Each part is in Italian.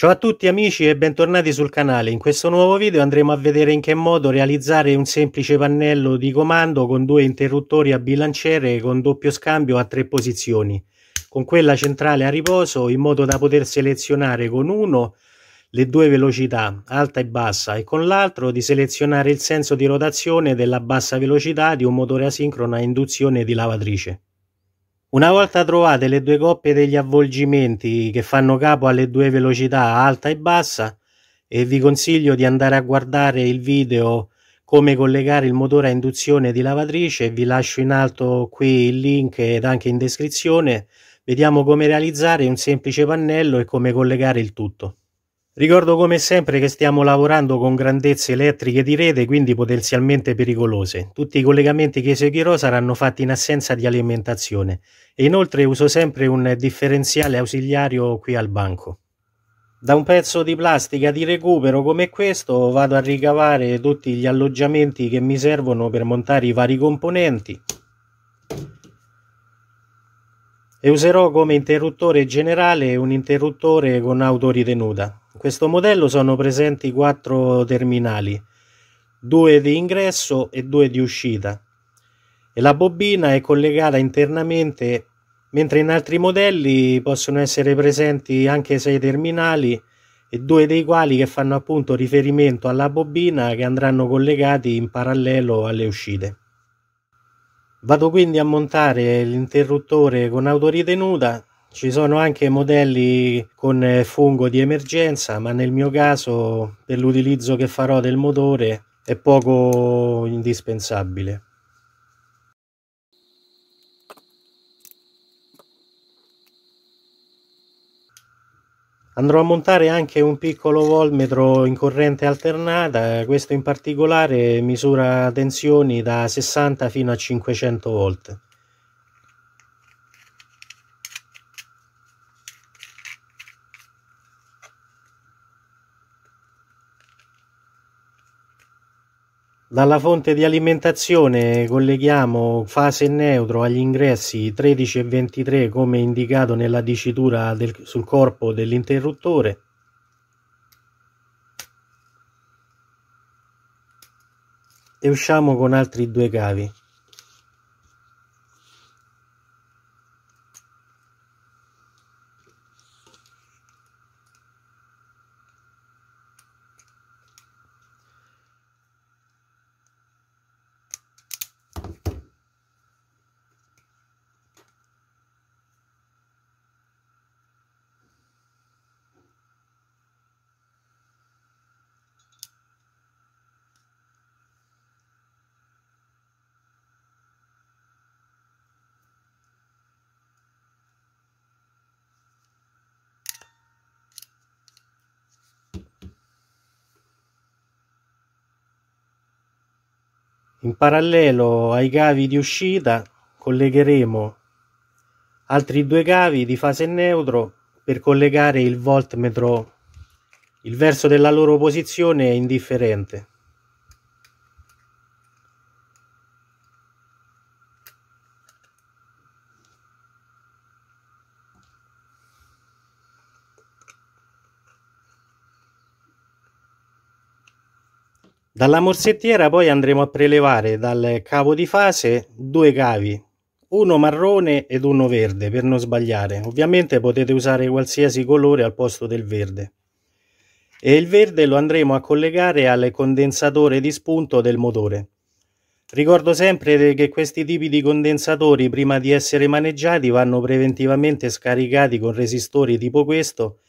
Ciao a tutti amici e bentornati sul canale, in questo nuovo video andremo a vedere in che modo realizzare un semplice pannello di comando con due interruttori a bilanciere con doppio scambio a tre posizioni, con quella centrale a riposo in modo da poter selezionare con uno le due velocità, alta e bassa, e con l'altro di selezionare il senso di rotazione della bassa velocità di un motore asincrono a induzione di lavatrice. Una volta trovate le due coppie degli avvolgimenti che fanno capo alle due velocità alta e bassa, e vi consiglio di andare a guardare il video come collegare il motore a induzione di lavatrice, vi lascio in alto qui il link ed anche in descrizione, vediamo come realizzare un semplice pannello e come collegare il tutto. Ricordo come sempre che stiamo lavorando con grandezze elettriche di rete, quindi potenzialmente pericolose. Tutti i collegamenti che eseguirò saranno fatti in assenza di alimentazione e inoltre uso sempre un differenziale ausiliario qui al banco. Da un pezzo di plastica di recupero come questo vado a ricavare tutti gli alloggiamenti che mi servono per montare i vari componenti e userò come interruttore generale un interruttore con autoritenuta questo modello sono presenti quattro terminali, due di ingresso e due di uscita e la bobina è collegata internamente mentre in altri modelli possono essere presenti anche sei terminali e due dei quali che fanno appunto riferimento alla bobina che andranno collegati in parallelo alle uscite. Vado quindi a montare l'interruttore con autoritenuta ci sono anche modelli con eh, fungo di emergenza, ma nel mio caso per l'utilizzo che farò del motore è poco indispensabile. Andrò a montare anche un piccolo volmetro in corrente alternata, questo in particolare misura tensioni da 60 fino a 500 volt. Dalla fonte di alimentazione colleghiamo fase neutro agli ingressi 13 e 23 come indicato nella dicitura del, sul corpo dell'interruttore. E usciamo con altri due cavi. In parallelo ai cavi di uscita collegheremo altri due cavi di fase neutro per collegare il voltmetro. Il verso della loro posizione è indifferente. Dalla morsettiera poi andremo a prelevare dal cavo di fase due cavi, uno marrone ed uno verde per non sbagliare. Ovviamente potete usare qualsiasi colore al posto del verde. E il verde lo andremo a collegare al condensatore di spunto del motore. Ricordo sempre che questi tipi di condensatori prima di essere maneggiati vanno preventivamente scaricati con resistori tipo questo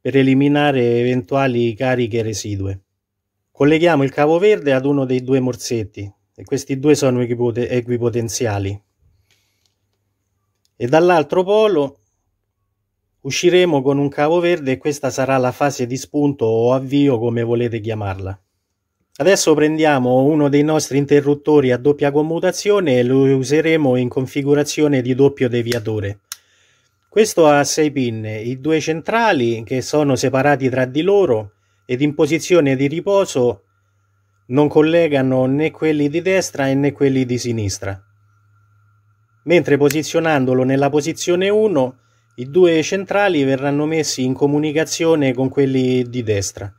per eliminare eventuali cariche residue. Colleghiamo il cavo verde ad uno dei due morsetti e questi due sono equipotenziali. E dall'altro polo usciremo con un cavo verde e questa sarà la fase di spunto o avvio come volete chiamarla. Adesso prendiamo uno dei nostri interruttori a doppia commutazione e lo useremo in configurazione di doppio deviatore. Questo ha 6 pin, i due centrali che sono separati tra di loro ed in posizione di riposo non collegano né quelli di destra né quelli di sinistra. Mentre posizionandolo nella posizione 1, i due centrali verranno messi in comunicazione con quelli di destra.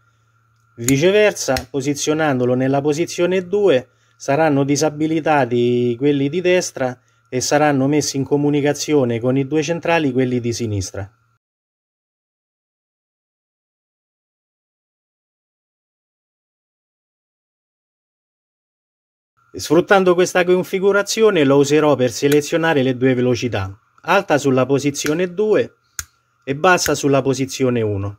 Viceversa, posizionandolo nella posizione 2, saranno disabilitati quelli di destra e saranno messi in comunicazione con i due centrali quelli di sinistra. Sfruttando questa configurazione lo userò per selezionare le due velocità, alta sulla posizione 2 e bassa sulla posizione 1.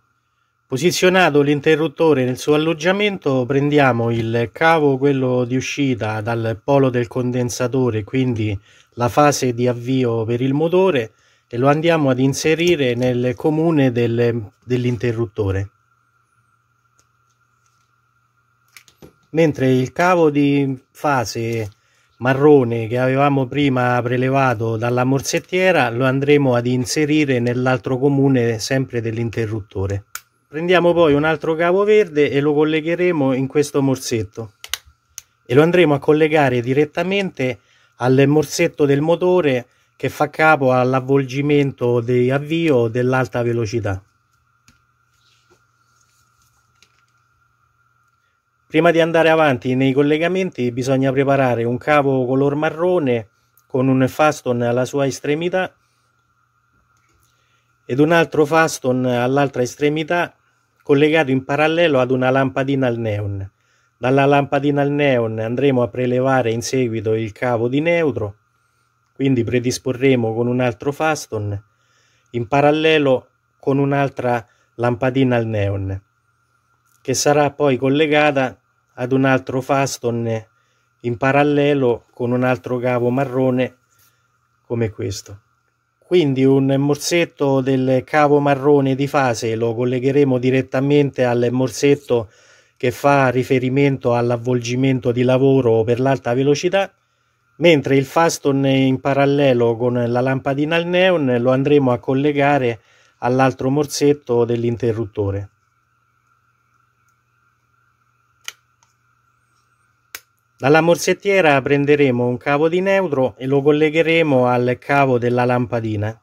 Posizionato l'interruttore nel suo alloggiamento prendiamo il cavo quello di uscita dal polo del condensatore quindi la fase di avvio per il motore e lo andiamo ad inserire nel comune del, dell'interruttore. mentre il cavo di fase marrone che avevamo prima prelevato dalla morsettiera lo andremo ad inserire nell'altro comune sempre dell'interruttore. Prendiamo poi un altro cavo verde e lo collegheremo in questo morsetto e lo andremo a collegare direttamente al morsetto del motore che fa capo all'avvolgimento di avvio dell'alta velocità. Prima di andare avanti nei collegamenti bisogna preparare un cavo color marrone con un faston alla sua estremità ed un altro faston all'altra estremità collegato in parallelo ad una lampadina al neon. Dalla lampadina al neon andremo a prelevare in seguito il cavo di neutro, quindi predisporremo con un altro faston in parallelo con un'altra lampadina al neon che sarà poi collegata ad un altro faston in parallelo con un altro cavo marrone come questo. Quindi un morsetto del cavo marrone di fase lo collegheremo direttamente al morsetto che fa riferimento all'avvolgimento di lavoro per l'alta velocità, mentre il faston in parallelo con la lampadina al neon lo andremo a collegare all'altro morsetto dell'interruttore. Dalla morsettiera prenderemo un cavo di neutro e lo collegheremo al cavo della lampadina.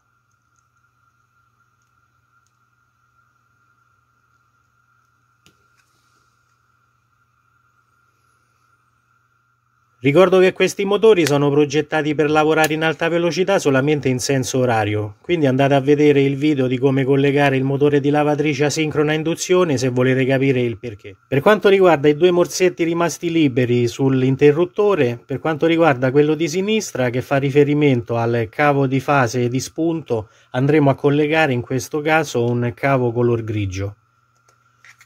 Ricordo che questi motori sono progettati per lavorare in alta velocità solamente in senso orario, quindi andate a vedere il video di come collegare il motore di lavatrice asincrona a induzione se volete capire il perché. Per quanto riguarda i due morsetti rimasti liberi sull'interruttore, per quanto riguarda quello di sinistra che fa riferimento al cavo di fase di spunto, andremo a collegare in questo caso un cavo color grigio,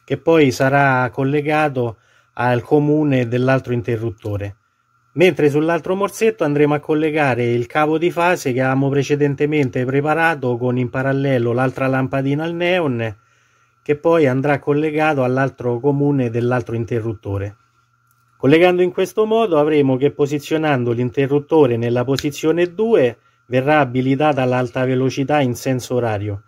che poi sarà collegato al comune dell'altro interruttore mentre sull'altro morsetto andremo a collegare il cavo di fase che avevamo precedentemente preparato con in parallelo l'altra lampadina al neon che poi andrà collegato all'altro comune dell'altro interruttore. Collegando in questo modo avremo che posizionando l'interruttore nella posizione 2 verrà abilitata l'alta velocità in senso orario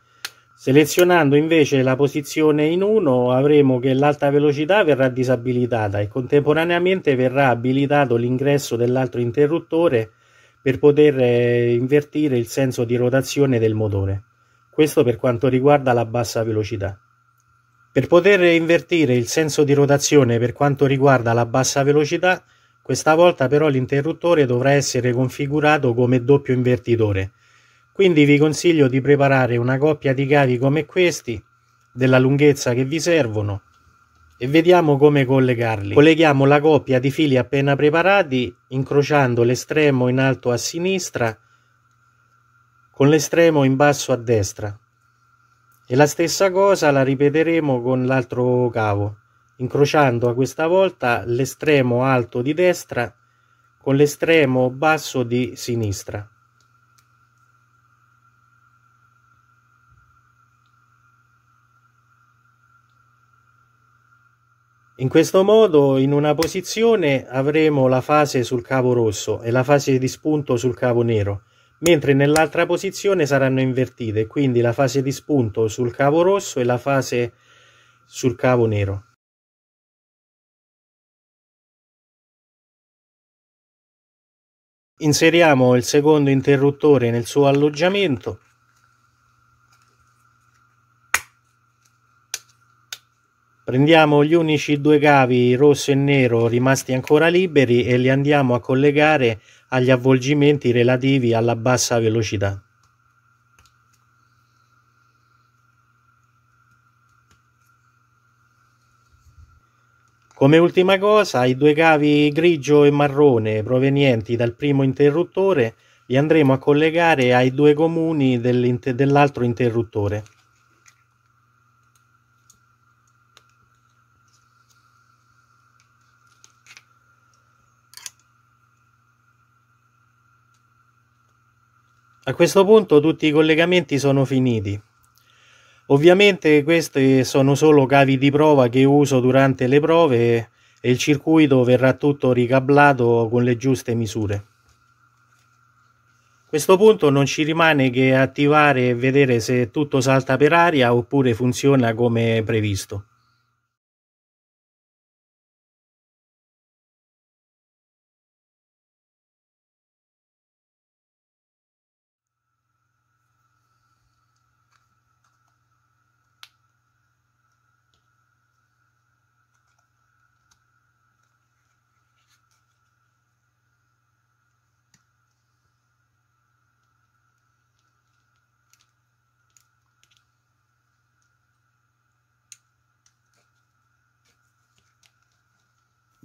Selezionando invece la posizione in 1 avremo che l'alta velocità verrà disabilitata e contemporaneamente verrà abilitato l'ingresso dell'altro interruttore per poter eh, invertire il senso di rotazione del motore. Questo per quanto riguarda la bassa velocità. Per poter invertire il senso di rotazione per quanto riguarda la bassa velocità, questa volta però l'interruttore dovrà essere configurato come doppio invertitore, quindi vi consiglio di preparare una coppia di cavi come questi, della lunghezza che vi servono, e vediamo come collegarli. Colleghiamo la coppia di fili appena preparati, incrociando l'estremo in alto a sinistra con l'estremo in basso a destra. E la stessa cosa la ripeteremo con l'altro cavo, incrociando a questa volta l'estremo alto di destra con l'estremo basso di sinistra. In questo modo in una posizione avremo la fase sul cavo rosso e la fase di spunto sul cavo nero, mentre nell'altra posizione saranno invertite, quindi la fase di spunto sul cavo rosso e la fase sul cavo nero. Inseriamo il secondo interruttore nel suo alloggiamento Prendiamo gli unici due cavi rosso e nero rimasti ancora liberi e li andiamo a collegare agli avvolgimenti relativi alla bassa velocità. Come ultima cosa, i due cavi grigio e marrone provenienti dal primo interruttore li andremo a collegare ai due comuni dell'altro inter dell interruttore. A questo punto tutti i collegamenti sono finiti. Ovviamente questi sono solo cavi di prova che uso durante le prove e il circuito verrà tutto ricablato con le giuste misure. A questo punto non ci rimane che attivare e vedere se tutto salta per aria oppure funziona come previsto.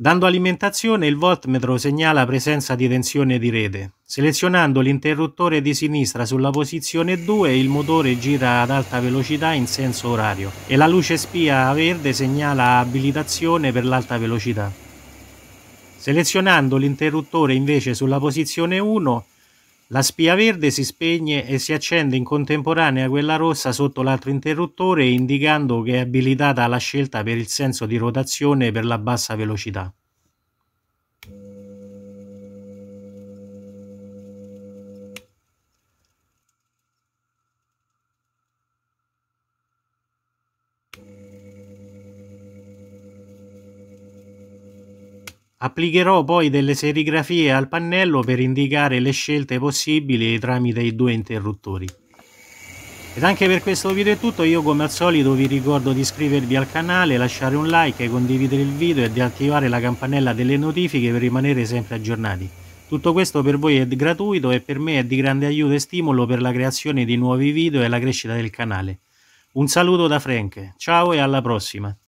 Dando alimentazione il voltmetro segnala presenza di tensione di rete. Selezionando l'interruttore di sinistra sulla posizione 2 il motore gira ad alta velocità in senso orario e la luce spia verde segnala abilitazione per l'alta velocità. Selezionando l'interruttore invece sulla posizione 1 la spia verde si spegne e si accende in contemporanea quella rossa sotto l'altro interruttore indicando che è abilitata la scelta per il senso di rotazione per la bassa velocità. Applicherò poi delle serigrafie al pannello per indicare le scelte possibili tramite i due interruttori. Ed anche per questo video è tutto, io come al solito vi ricordo di iscrivervi al canale, lasciare un like, condividere il video e di attivare la campanella delle notifiche per rimanere sempre aggiornati. Tutto questo per voi è gratuito e per me è di grande aiuto e stimolo per la creazione di nuovi video e la crescita del canale. Un saluto da Frank, ciao e alla prossima!